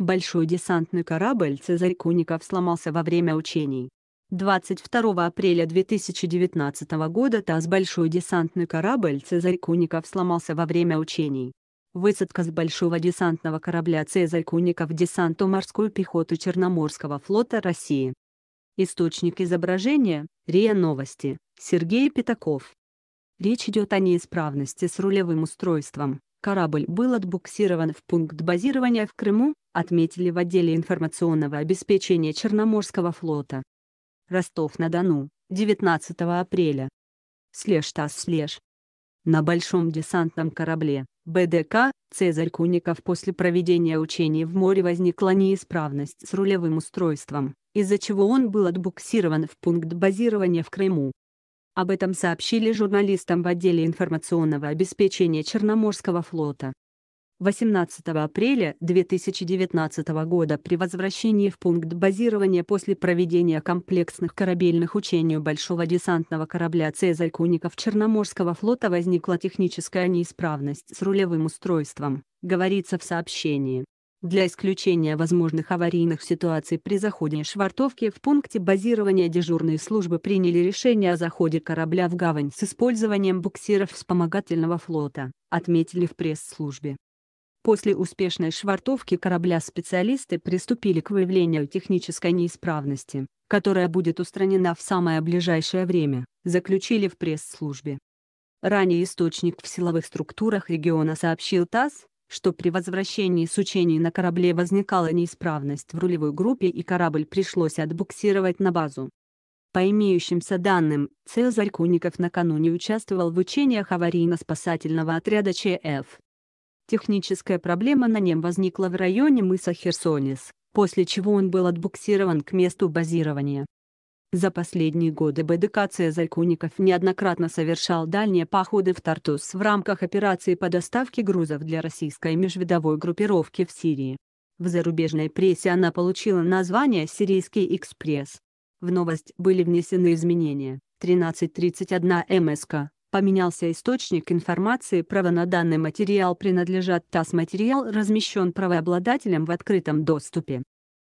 Большой десантный корабль «Цезарь Куников» сломался во время учений. 22 апреля 2019 года ТАСС «Большой десантный корабль «Цезарь Куников» сломался во время учений. Высадка с большого десантного корабля «Цезарь Куников» десанту морскую пехоту Черноморского флота России. Источник изображения – РИА Новости, Сергей Пятаков. Речь идет о неисправности с рулевым устройством. Корабль был отбуксирован в пункт базирования в Крыму, отметили в отделе информационного обеспечения Черноморского флота. Ростов-на-Дону, 19 апреля. Слеж ТАСС Слеж. На большом десантном корабле БДК «Цезарь Куников» после проведения учений в море возникла неисправность с рулевым устройством, из-за чего он был отбуксирован в пункт базирования в Крыму. Об этом сообщили журналистам в отделе информационного обеспечения Черноморского флота. 18 апреля 2019 года при возвращении в пункт базирования после проведения комплексных корабельных учений большого десантного корабля «Цезарь Куников» Черноморского флота возникла техническая неисправность с рулевым устройством, говорится в сообщении. Для исключения возможных аварийных ситуаций при заходе швартовке в пункте базирования дежурные службы приняли решение о заходе корабля в гавань с использованием буксиров вспомогательного флота, отметили в пресс-службе. После успешной швартовки корабля специалисты приступили к выявлению технической неисправности, которая будет устранена в самое ближайшее время, заключили в пресс-службе. Ранее источник в силовых структурах региона сообщил ТАСС, что при возвращении с учений на корабле возникала неисправность в рулевой группе и корабль пришлось отбуксировать на базу. По имеющимся данным, Цезарь Куников накануне участвовал в учениях аварийно-спасательного отряда ЧФ Техническая проблема на нем возникла в районе мыса Херсонис, после чего он был отбуксирован к месту базирования. За последние годы БДК Цезарь неоднократно совершал дальние походы в Тартус в рамках операции по доставке грузов для российской межвидовой группировки в Сирии. В зарубежной прессе она получила название «Сирийский экспресс». В новость были внесены изменения. 13.31 МСК Поменялся источник информации, право на данный материал принадлежат ТАСС. Материал размещен правообладателем в открытом доступе.